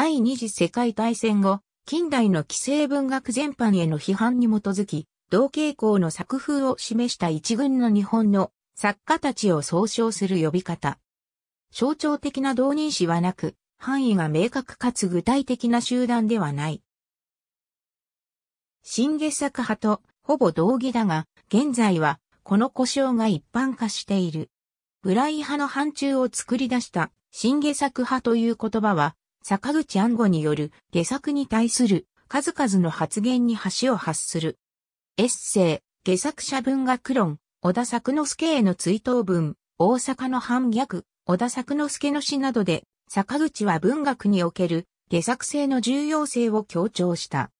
第二次世界大戦後、近代の既成文学全般への批判に基づき、同傾向の作風を示した一軍の日本の作家たちを総称する呼び方。象徴的な同人誌はなく、範囲が明確かつ具体的な集団ではない。新月作派とほぼ同義だが、現在はこの故障が一般化している。ブライ派の範疇を作り出した新月作派という言葉は、坂口安吾による下作に対する数々の発言に橋を発する。エッセイ、下作者文学論、小田作之助への追悼文、大阪の反逆、小田作之助の詩などで、坂口は文学における下作性の重要性を強調した。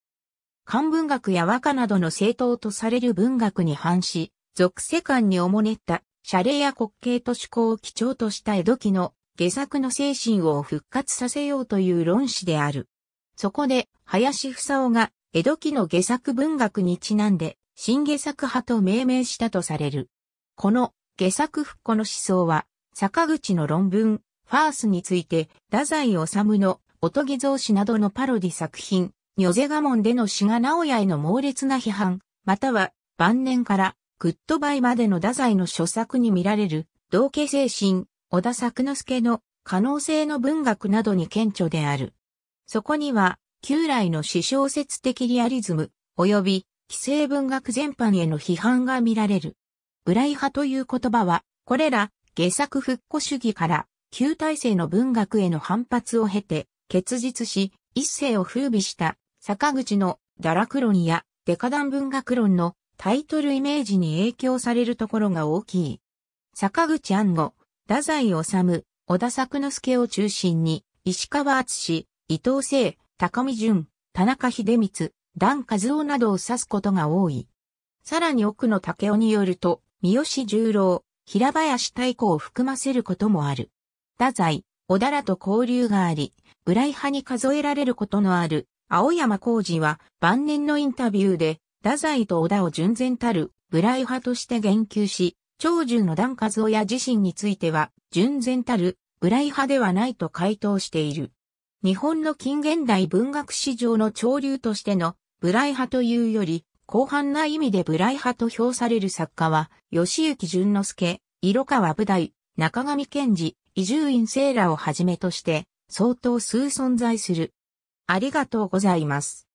漢文学や和歌などの正当とされる文学に反し、俗世間におもねった、謝礼や滑稽と思考を基調とした江戸期の下作の精神を復活させようという論旨である。そこで、林房夫が、江戸期の下作文学にちなんで、新下作派と命名したとされる。この、下作復古の思想は、坂口の論文、ファースについて、太宰治の、おとぎ造詞などのパロディ作品、女瀬我門での志賀直哉への猛烈な批判、または、晩年から、グッドバイまでの太宰の著作に見られる、同化精神、小田作之助の可能性の文学などに顕著である。そこには、旧来の思小説的リアリズム、及び、既成文学全般への批判が見られる。ブライ派という言葉は、これら、下作復古主義から、旧体制の文学への反発を経て、結実し、一世を風靡した、坂口の堕落論やデカダン文学論のタイトルイメージに影響されるところが大きい。坂口安吾、太宰治、小田作之助を中心に、石川敦、伊藤聖、高見淳、田中秀光、段和夫などを指すことが多い。さらに奥野武雄によると、三好十郎、平林太鼓を含ませることもある。太宰、小田らと交流があり、ブライ派に数えられることのある、青山浩二は晩年のインタビューで、太宰と小田を純然たる、ブライ派として言及し、長寿の段和親自身については、純然たる、ブライ派ではないと回答している。日本の近現代文学史上の潮流としての、ブライ派というより、広範な意味でブライ派と評される作家は、吉行淳之介、色川武大、中上健治、伊集院聖らをはじめとして、相当数存在する。ありがとうございます。